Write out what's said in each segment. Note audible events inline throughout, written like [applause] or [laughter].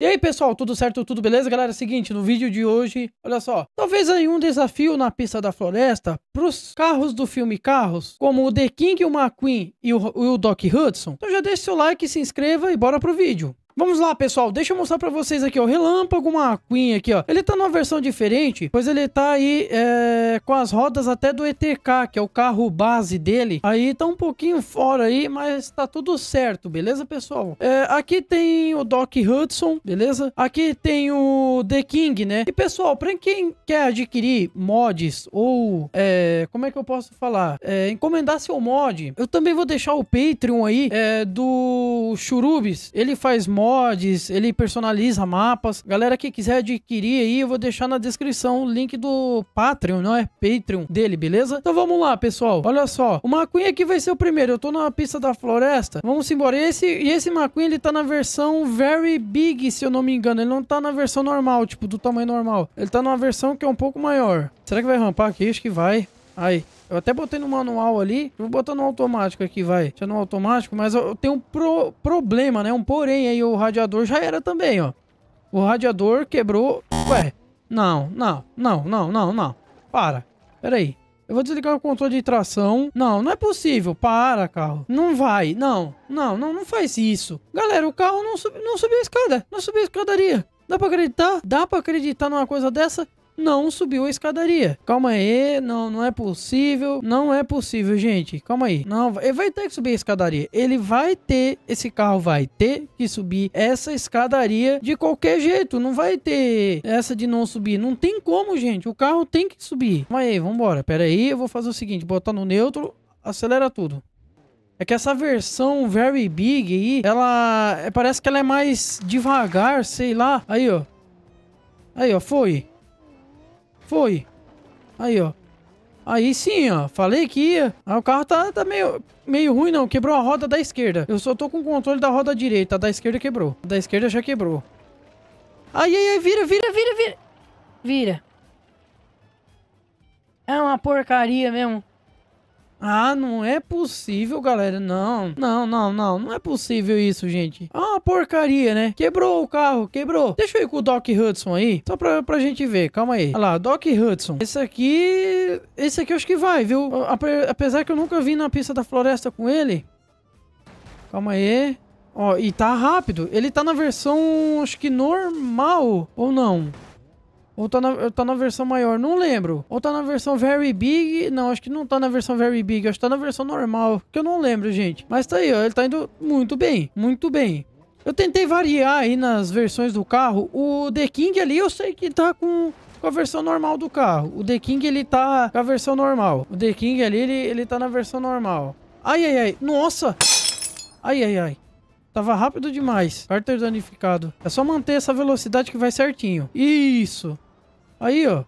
E aí pessoal, tudo certo, tudo beleza? Galera, é seguinte, no vídeo de hoje, olha só, talvez aí um desafio na pista da floresta para os carros do filme Carros, como o The King, o McQueen e o, o Doc Hudson. Então já deixa seu like, se inscreva e bora pro vídeo. Vamos lá, pessoal. Deixa eu mostrar pra vocês aqui, ó. Relâmpago McQueen aqui, ó. Ele tá numa versão diferente, pois ele tá aí é, com as rodas até do ETK, que é o carro base dele. Aí tá um pouquinho fora aí, mas tá tudo certo, beleza, pessoal? É, aqui tem o Doc Hudson, beleza? Aqui tem o The King, né? E, pessoal, pra quem quer adquirir mods ou... É, como é que eu posso falar? É, encomendar seu mod, eu também vou deixar o Patreon aí é, do Churubis. Ele faz mods mods, ele personaliza mapas. Galera que quiser adquirir aí, eu vou deixar na descrição o link do Patreon, não é? Patreon dele, beleza? Então vamos lá, pessoal. Olha só, o Macuinha aqui vai ser o primeiro. Eu tô na pista da floresta. Vamos embora. E esse, e esse Macuinha, ele tá na versão Very Big, se eu não me engano. Ele não tá na versão normal, tipo, do tamanho normal. Ele tá numa versão que é um pouco maior. Será que vai rampar aqui? Acho que vai. Aí. Eu até botei no manual ali. Vou botar no automático aqui, vai. Já no automático, mas eu tenho um pro problema, né? Um porém aí, o radiador já era também, ó. O radiador quebrou. Ué. Não, não, não, não, não, não. Para. Pera aí. Eu vou desligar o controle de tração. Não, não é possível. Para, carro. Não vai. Não, não, não, não faz isso. Galera, o carro não, sub, não subiu a escada. Não subiu a escadaria. Dá pra acreditar? Dá pra acreditar numa coisa dessa? não subiu a escadaria. Calma aí, não, não é possível, não é possível, gente. Calma aí. Não, ele vai ter que subir a escadaria. Ele vai ter, esse carro vai ter que subir essa escadaria de qualquer jeito. Não vai ter essa de não subir. Não tem como, gente. O carro tem que subir. Calma aí, vambora. Pera aí, eu vou fazer o seguinte, botar no neutro, acelera tudo. É que essa versão Very Big aí, ela é, parece que ela é mais devagar, sei lá. Aí, ó. Aí, ó, foi. Foi. Aí, ó. Aí sim, ó. Falei que ia. Aí ah, o carro tá, tá meio, meio ruim, não. Quebrou a roda da esquerda. Eu só tô com o controle da roda direita. A da esquerda quebrou. A da esquerda já quebrou. Aí, aí, aí. Vira, vira, vira, vira. Vira. É uma porcaria mesmo. Ah, não é possível, galera. Não, não, não, não. Não é possível isso, gente. Ah, porcaria, né? Quebrou o carro, quebrou. Deixa eu ir com o Doc Hudson aí, só pra, pra gente ver. Calma aí. Olha lá, Doc Hudson. Esse aqui... Esse aqui eu acho que vai, viu? Apesar que eu nunca vi na pista da floresta com ele. Calma aí. Ó, e tá rápido. Ele tá na versão, acho que normal, ou não? Não. Ou tá na, tá na versão maior, não lembro. Ou tá na versão Very Big. Não, acho que não tá na versão Very Big. Acho que tá na versão normal. Que eu não lembro, gente. Mas tá aí, ó. Ele tá indo muito bem. Muito bem. Eu tentei variar aí nas versões do carro. O The King ali eu sei que tá com com a versão normal do carro. O The King, ele tá com a versão normal. O The King ali, ele, ele tá na versão normal. Ai, ai, ai. Nossa! Ai, ai, ai. Tava rápido demais. Carter danificado. É só manter essa velocidade que vai certinho. Isso. Aí, ó.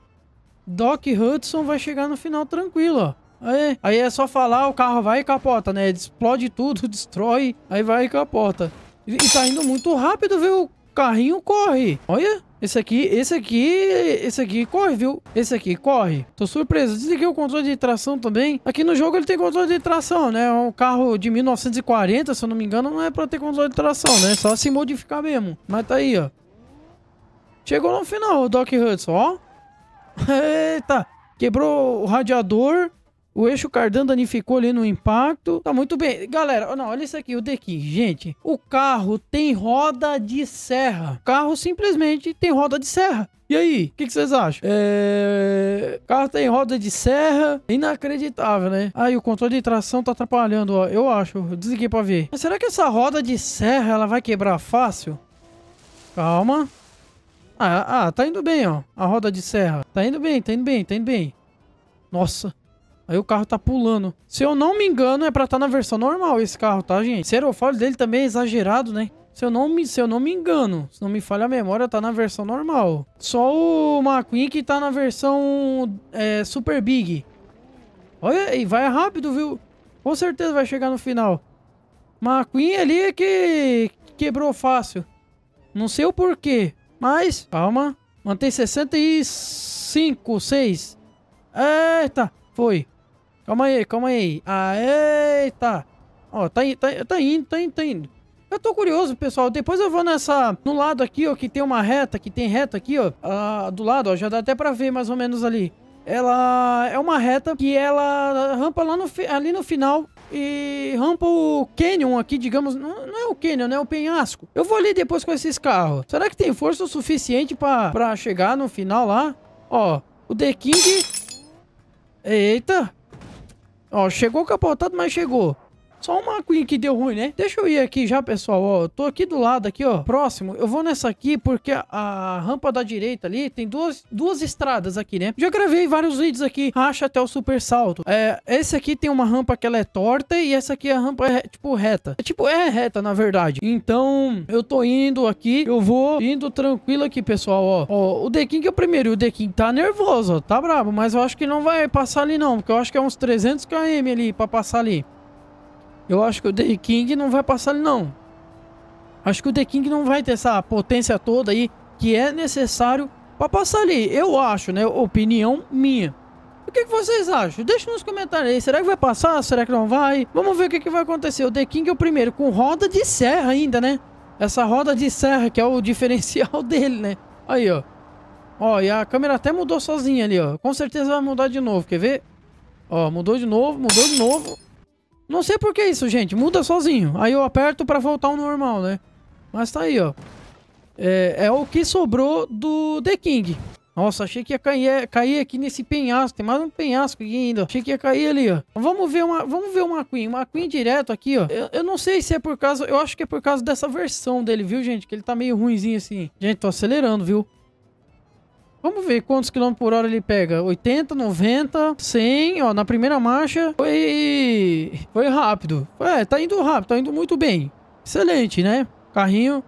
Doc Hudson vai chegar no final tranquilo, ó. Aí, aí é só falar, o carro vai e capota, né? explode tudo, [laughs] destrói, aí vai e capota. E, e tá indo muito rápido, viu? O carrinho corre. Olha, esse aqui, esse aqui, esse aqui corre, viu? Esse aqui corre. Tô surpreso. Desliguei o controle de tração também. Aqui no jogo ele tem controle de tração, né? É um carro de 1940, se eu não me engano, não é pra ter controle de tração, né? Só se modificar mesmo. Mas tá aí, ó. Chegou no final, o Doc Hudson, ó. Eita, quebrou o radiador, o eixo cardan danificou ali no impacto. Tá muito bem. Galera, não, olha isso aqui, o DQ, Gente, o carro tem roda de serra. O carro simplesmente tem roda de serra. E aí, o que, que, vocês acham? É... O carro tem roda de serra, inacreditável, né? Aí ah, o controle de tração tá atrapalhando, ó. Eu acho, eu desliguei pra ver. Mas será que essa roda de serra, ela vai quebrar fácil? Calma. Ah, ah, tá indo bem, ó. A roda de serra. Tá indo bem, tá indo bem, tá indo bem. Nossa. Aí o carro tá pulando. Se eu não me engano, é pra estar tá na versão normal esse carro, tá, gente? O aerofólio dele também é exagerado, né? Se eu, não me, se eu não me engano, se não me falha a memória, tá na versão normal. Só o McQueen que tá na versão é, Super Big. Olha, e vai rápido, viu? Com certeza vai chegar no final. McQueen ali é que quebrou fácil. Não sei o porquê, mas, calma. Mantém 65, 6. Eita, foi. Calma aí, calma aí. Ah, eita. Ó, tá, tá, tá indo, tá indo, tá indo. Eu tô curioso, pessoal. Depois eu vou nessa... No lado aqui, ó, que tem uma reta, que tem reta aqui, ó. Ah, do lado, ó, já dá até pra ver mais ou menos ali. Ela é uma reta que ela rampa lá no, ali no final e rampa o canyon aqui, digamos, não, não é o canyon, né? É o penhasco. Eu vou ali depois com esses carros. Será que tem força o suficiente para chegar no final lá? Ó, o The King... Eita! Ó, chegou capotado, mas chegou. Só uma aguinha que deu ruim, né? Deixa eu ir aqui já, pessoal, ó. Eu tô aqui do lado, aqui, ó. Próximo. Eu vou nessa aqui porque a rampa da direita ali tem duas, duas estradas aqui, né? Já gravei vários vídeos aqui. Racha até o super salto. É, esse aqui tem uma rampa que ela é torta e essa aqui é a rampa, é, tipo, reta. É, tipo, é reta, na verdade. Então, eu tô indo aqui. Eu vou indo tranquilo aqui, pessoal, ó. ó o The King é o primeiro. O The King tá nervoso, ó. Tá brabo. Mas eu acho que não vai passar ali, não. Porque eu acho que é uns 300 km ali pra passar ali. Eu acho que o The King não vai passar ali, não. Acho que o The King não vai ter essa potência toda aí que é necessário para passar ali. Eu acho, né? Opinião minha. O que, que, vocês acham? Deixa nos comentários aí. Será que vai passar? Será que não vai? Vamos ver o que, que vai acontecer. O The King é o primeiro, com roda de serra ainda, né? Essa roda de serra que é o [laughs] diferencial dele, né? Aí, ó. Ó, e a câmera até mudou sozinha ali, ó. Com certeza vai mudar de novo. Quer ver? Ó, mudou de novo, mudou de novo. Não sei por que isso, gente. Muda sozinho. Aí eu aperto pra voltar ao normal, né? Mas tá aí, ó. É, é o que sobrou do The King. Nossa, achei que ia cair, é, cair aqui nesse penhasco. Tem mais um penhasco aqui ainda. Achei que ia cair ali, ó. Vamos ver uma, vamos ver uma Queen. Uma Queen direto aqui, ó. Eu, eu não sei se é por causa... Eu acho que é por causa dessa versão dele, viu, gente? Que ele tá meio ruimzinho assim. Gente, tô acelerando, viu? Vamos ver quantos quilômetros por hora ele pega. 80, 90, 100, ó, na primeira marcha. Foi foi rápido. É, tá indo rápido, tá indo muito bem. Excelente, né? Carrinho.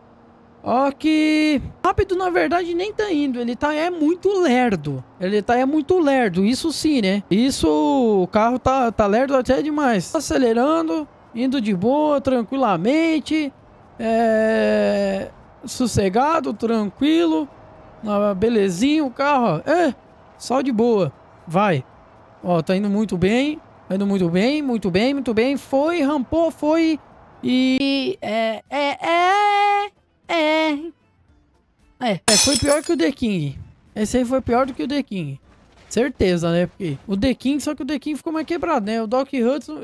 Ó que rápido na verdade nem tá indo, ele tá é muito lerdo. Ele tá é muito lerdo, isso sim, né? Isso o carro tá tá lerdo até demais. Tá acelerando, indo de boa, tranquilamente. É sossegado, tranquilo. Ah, o carro, ó. É, só de boa. Vai. Ó, tá indo muito bem. Tá indo muito bem, muito bem, muito bem. Foi, rampou, foi. E. É, é, é. É. É, é foi pior que o The King. Esse aí foi pior do que o The King. Certeza, né? Porque o The King, só que o The King ficou mais quebrado, né? O Doc Hudson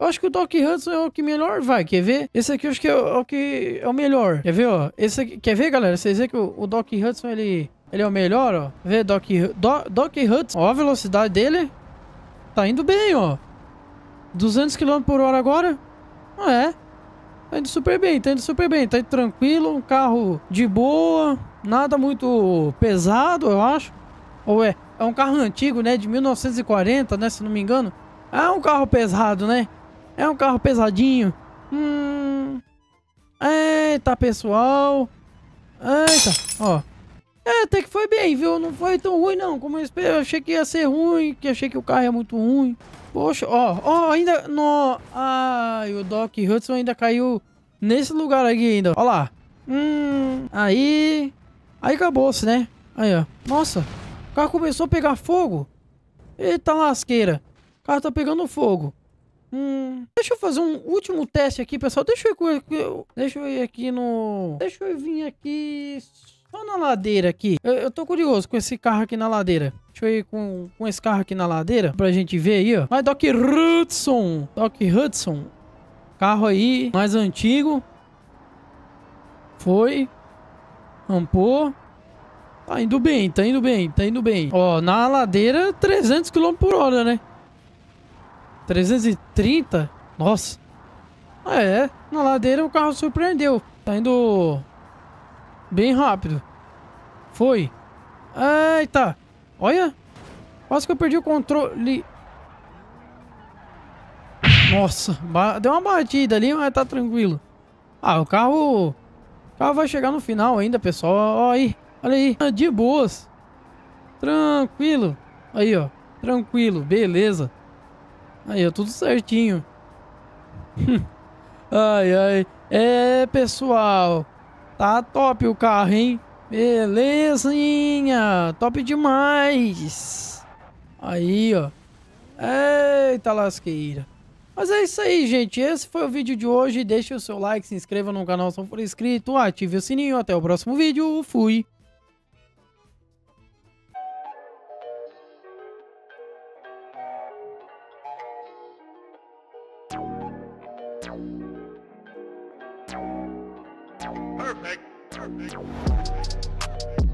eu acho que o Doc Hudson é o que melhor vai, quer ver? Esse aqui eu acho que é, é o, que é o melhor. Quer ver, ó? Esse aqui, quer ver, galera? Vocês veem que o, o Doc Hudson, ele, ele é o melhor, ó? Vê, Doc, Do, Doc Hudson. Ó a velocidade dele. Tá indo bem, ó. 200 km por hora agora. Não é. Tá indo super bem, tá indo super bem. Tá indo tranquilo, um carro de boa. Nada muito pesado, eu acho. Ou é? É um carro antigo, né? De 1940, né? Se não me engano. É um carro pesado, né? É um carro pesadinho. Hum. Eita, pessoal. Eita, ó. É, até que foi bem, viu? Não foi tão ruim, não. Como eu esperei, eu achei que ia ser ruim, que achei que o carro é muito ruim. Poxa, ó, ó, ainda... No... Ai, o Doc Hudson ainda caiu nesse lugar aqui ainda. Ó lá. Hum, aí... Aí acabou-se, né? Aí, ó. Nossa, o carro começou a pegar fogo. Eita lasqueira. O carro tá pegando fogo. Hum, deixa eu fazer um último teste aqui, pessoal. Deixa eu, deixa eu ir aqui no... Deixa eu vir aqui só na ladeira aqui. Eu, eu, tô curioso com esse carro aqui na ladeira. Deixa eu ir com, com esse carro aqui na ladeira pra gente ver aí, ó. Mas Doc Hudson. Doc Hudson. Carro aí mais antigo. Foi. Rampou. Tá indo bem, tá indo bem, tá indo bem. Ó, na ladeira, 300 km por hora, né? 330? Nossa. Ah, é. Na ladeira o carro surpreendeu. Tá indo bem rápido. Foi. Eita. Olha. Quase que eu perdi o controle. Nossa. Deu uma batida ali, mas tá tranquilo. Ah, o carro... O carro vai chegar no final ainda, pessoal. Olha aí. Olha aí. Ah, de boas. Tranquilo. Aí, ó. Tranquilo. Beleza. Aí, tudo certinho. [laughs] ai, ai. É, pessoal. Tá top o carro, hein? Belezinha. Top demais. Aí, ó. Eita lasqueira. Mas é isso aí, gente. Esse foi o vídeo de hoje. Deixe o seu like, se inscreva no canal se não for inscrito, ative o sininho. Até o próximo vídeo. Fui. Perfect. Perfect. Perfect.